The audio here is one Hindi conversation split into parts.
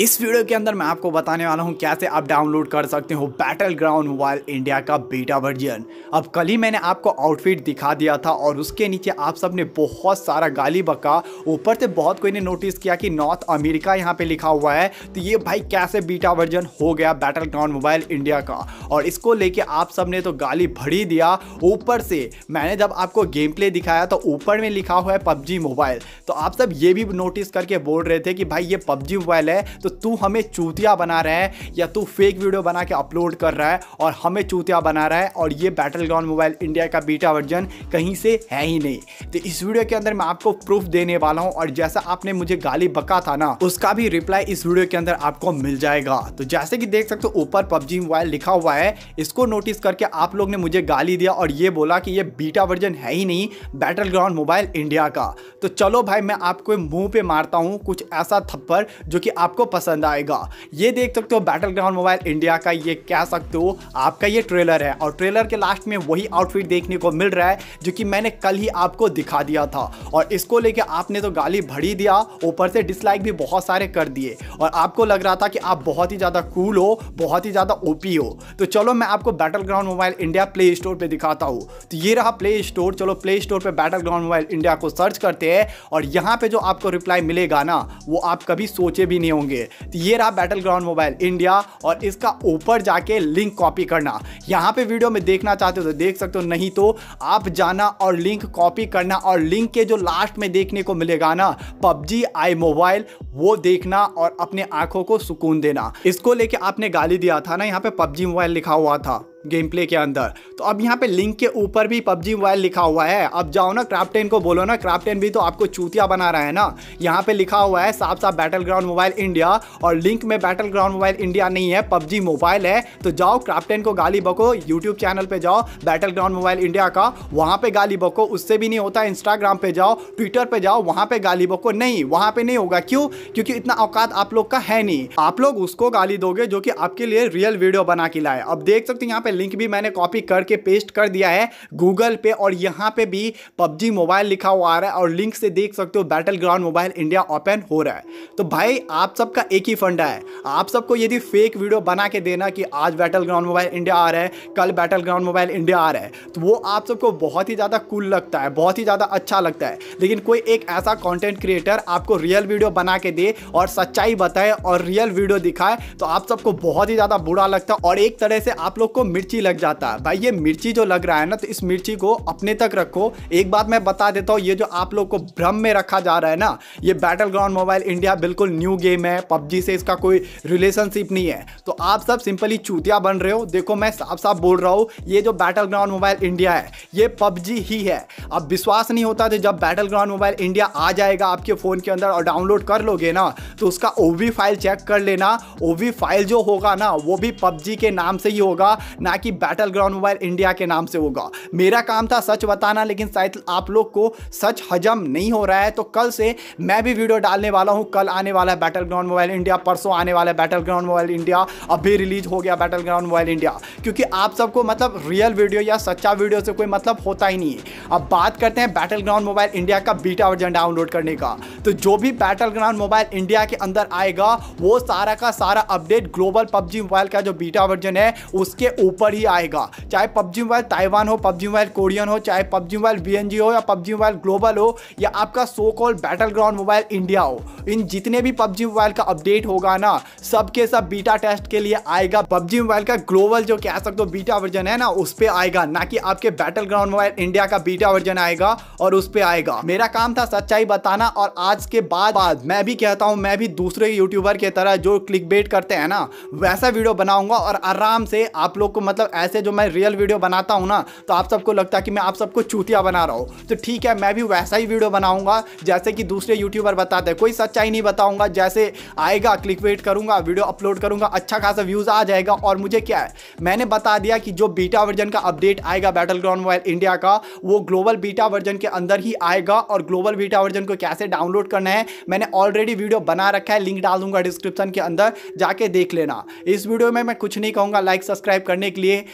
इस वीडियो के अंदर मैं आपको बताने वाला हूँ कैसे आप डाउनलोड कर सकते हो बैटल ग्राउंड मोबाइल इंडिया का बीटा वर्जन अब कल ही मैंने आपको आउटफिट दिखा दिया था और उसके नीचे आप सब ने बहुत सारा गाली बका ऊपर से बहुत कोई ने नोटिस किया कि नॉर्थ अमेरिका यहाँ पे लिखा हुआ है तो ये भाई कैसे बीटा वर्जन हो गया बैटल ग्राउंड मोबाइल इंडिया का और इसको लेके आप सब ने तो गाली भरी दिया ऊपर से मैंने जब आपको गेम प्ले दिखाया तो ऊपर में लिखा हुआ है पबजी मोबाइल तो आप सब ये भी नोटिस करके बोल रहे थे कि भाई ये पबजी मोबाइल है तो तो तू हमें चूतिया बना रहा है या तू फेक वीडियो बना के अपलोड कर रहा है और हमें चूतिया बना रहा है और ये बैटल ग्राउंड मोबाइल इंडिया का बीटा वर्जन कहीं से है ही नहीं तो इस वीडियो के अंदर मैं आपको प्रूफ देने वाला हूँ और जैसा आपने मुझे गाली बका था ना उसका भी रिप्लाई इस वीडियो के अंदर आपको मिल जाएगा तो जैसे कि देख सकते हो ऊपर पबजी मोबाइल लिखा हुआ है इसको नोटिस करके आप लोग ने मुझे गाली दिया और ये बोला कि ये बीटा वर्जन है ही नहीं बैटल ग्राउंड मोबाइल इंडिया का तो चलो भाई मैं आपको मुंह पे मारता हूँ कुछ ऐसा थप्पड़ जो कि आपको पसंद आएगा ये देख सकते हो बैटल ग्राउंड मोबाइल इंडिया का ये कह सकते हो आपका ये ट्रेलर है और ट्रेलर के लास्ट में वही आउटफिट देखने को मिल रहा है जो कि मैंने कल ही आपको दिखा दिया था और इसको लेके आपने तो गाली भरी दिया ऊपर से डिसलाइक भी बहुत सारे कर दिए और आपको लग रहा था कि आप बहुत ही ज़्यादा कूल हो बहुत ही ज़्यादा ओपी हो तो चलो मैं आपको battle ground mobile India play store पर दिखाता हूँ तो ये रहा प्ले स्टोर चलो प्ले स्टोर पर बैटल ग्राउंड मोबाइल इंडिया को सर्च करते हैं और यहाँ पर जो आपको रिप्लाई मिलेगा ना वो आप कभी सोचे भी नहीं होंगे तो ये रहा बैटल ग्राउंड मोबाइल इंडिया और इसका ऊपर जाके लिंक कॉपी करना यहाँ पे वीडियो में देखना चाहते हो तो देख सकते हो नहीं तो आप जाना और लिंक कॉपी करना और लिंक के जो लास्ट में देखने को मिलेगा ना पबजी आई मोबाइल वो देखना और अपने आंखों को सुकून देना इसको लेके आपने गाली दिया था ना यहाँ पे पबजी मोबाइल लिखा हुआ था गेम प्ले के अंदर तो अब यहाँ पे लिंक के ऊपर भी पबजी मोबाइल लिखा हुआ है अब जाओ ना क्राफ्टेन को बोलो ना क्राफ्टेन भी तो आपको चूतिया बना रहा है ना यहाँ पे लिखा हुआ है साफ साफ बैटल ग्राउंड मोबाइल इंडिया और लिंक में बैटल ग्राउंड मोबाइल इंडिया नहीं है पबजी मोबाइल है तो जाओ क्राफ्टेन को गाली बको यूट्यूब चैनल पर जाओ बैटल ग्राउंड मोबाइल इंडिया का वहाँ पर गाली बको उससे भी नहीं होता इंस्टाग्राम पर जाओ ट्विटर पर जाओ वहाँ पर गाली बको नहीं वहाँ पर नहीं होगा क्यों क्योंकि इतना औकात आप लोग का है नहीं आप लोग उसको गाली दोगे जो कि आपके लिए रियल वीडियो बना के लाए अब देख सकते यहाँ पे लिंक भी मैंने कॉपी करके पेस्ट कर दिया है गूगल पे और यहाँ पे भी पबजी मोबाइल लिखा हुआ आ रहा है और लिंक से देख सकते हो battle ground mobile India open हो रहा है तो भाई आप सबका एक ही फंडा है आप सबको यदि फेक वीडियो बना के देना कि आज बैटल ग्राउंड मोबाइल इंडिया आ रहा है कल बैटल ग्राउंड मोबाइल इंडिया आ रहा है तो वो आप सबको बहुत ही ज़्यादा कूल लगता है बहुत ही ज़्यादा अच्छा लगता है लेकिन कोई एक ऐसा कॉन्टेंट क्रिएटर आपको रियल वीडियो बना के दे और सच्चाई बताए और रियल वीडियो दिखाए तो आप सबको बहुत ही ज़्यादा बुरा लगता है और एक तरह से आप लोग को मिर्ची लग जाता है भाई ये मिर्ची जो लग रहा है ना तो इस मिर्ची को अपने तक रखो एक बात मैं बता देता हूँ ये जो आप लोग को भ्रम में रखा जा रहा है ना ये बैटल ग्राउंड मोबाइल इंडिया बिल्कुल न्यू गेम है पबजी से इसका कोई रिलेशनशिप नहीं है तो आप सब सिंपली चूतिया बन रहे हो देखो मैं साफ साफ बोल रहा हूँ ये जो बैटल ग्राउंड मोबाइल इंडिया है ये पबजी ही है अब विश्वास नहीं होता तो जब बैटल ग्राउंड मोबाइल इंडिया आ जाएगा आपके फ़ोन के अंदर और डाउनलोड कर लोगे ना तो उसका ओ फाइल चेक कर लेना ओ फाइल जो होगा ना वो भी पबजी के नाम से ही होगा ना कि बैटल ग्राउंड मोबाइल इंडिया के नाम से होगा मेरा काम था सच बताना लेकिन शायद आप लोग को सच हजम नहीं हो रहा है तो कल से मैं भी वीडियो डालने वाला हूँ कल आने वाला है बैटल ग्राउंड मोबाइल इंडिया परसों आने वाला है बैटल ग्राउंड मोबाइल इंडिया अभी रिलीज हो गया बैटल ग्राउंड मोबाइल इंडिया क्योंकि आप सबको मतलब रियल वीडियो या सच्चा वीडियो से कोई मतलब होता ही नहीं है अब बात करते हैं बैटल ग्राउंड मोबाइल इंडिया का बीटा वर्जन डाउनलोड करने का तो जो भी बैटल ग्राउंड मोबाइल इंडिया के अंदर आएगा वो सारा का सारा अपडेट ग्लोबल पबजी मोबाइल का जो बीटा वर्जन है उसके ऊपर ऊपर ही आएगा चाहे पबजी मोबाइल ताइवान हो पबजी मोबाइल कोरियन हो चाहे पबजी मोबाइल बी हो या पबजी मोबाइल ग्लोबल हो या आपका so call battle ground mobile India हो इन जितने भी पबजी मोबाइल का अपडेट होगा ना सबके सब बीटा टेस्ट के लिए आएगा पबजी मोबाइल का ग्लोबल जो कह सकते हो बीटा वर्जन है ना उस पर आएगा ना कि आपके बैटल ग्राउंड मोबाइल इंडिया का बीटा वर्जन आएगा और उस पर आएगा मेरा काम था सच्चाई बताना और आज के बाद बाद मैं भी कहता हूँ मैं भी दूसरे यूट्यूबर की तरह जो क्लिक करते हैं ना वैसा वीडियो बनाऊंगा और आराम से आप लोग को मतलब ऐसे जो मैं रियल वीडियो बनाता हूँ ना तो आप सबको लगता है कि मैं आप सबको चूतिया बना रहा हूँ तो ठीक है मैं भी वैसा ही वीडियो बनाऊँगा जैसे कि दूसरे यूट्यूबर बताते हैं कोई सच्चाई नहीं बताऊँगा जैसे आएगा क्लिक वेट करूँगा वीडियो अपलोड करूँगा अच्छा खासा व्यूज़ आ जाएगा और मुझे क्या है मैंने बता दिया कि जो बीटा वर्जन का अपडेट आएगा बैटल ग्राउंड मोबाइल इंडिया का वो ग्लोबल बीटा वर्जन के अंदर ही आएगा और ग्लोबल बीटा वर्जन को कैसे डाउनलोड करना है मैंने ऑलरेडी वीडियो बना रखा है लिंक डाल दूंगा डिस्क्रिप्शन के अंदर जाके देख लेना इस वीडियो में मैं कुछ नहीं कहूँगा लाइक सब्सक्राइब करने देख लिए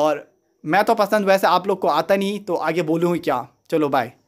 और मैं तो पसंद वैसे आप लोग को आता नहीं तो आगे बोलूँ क्या चलो बाय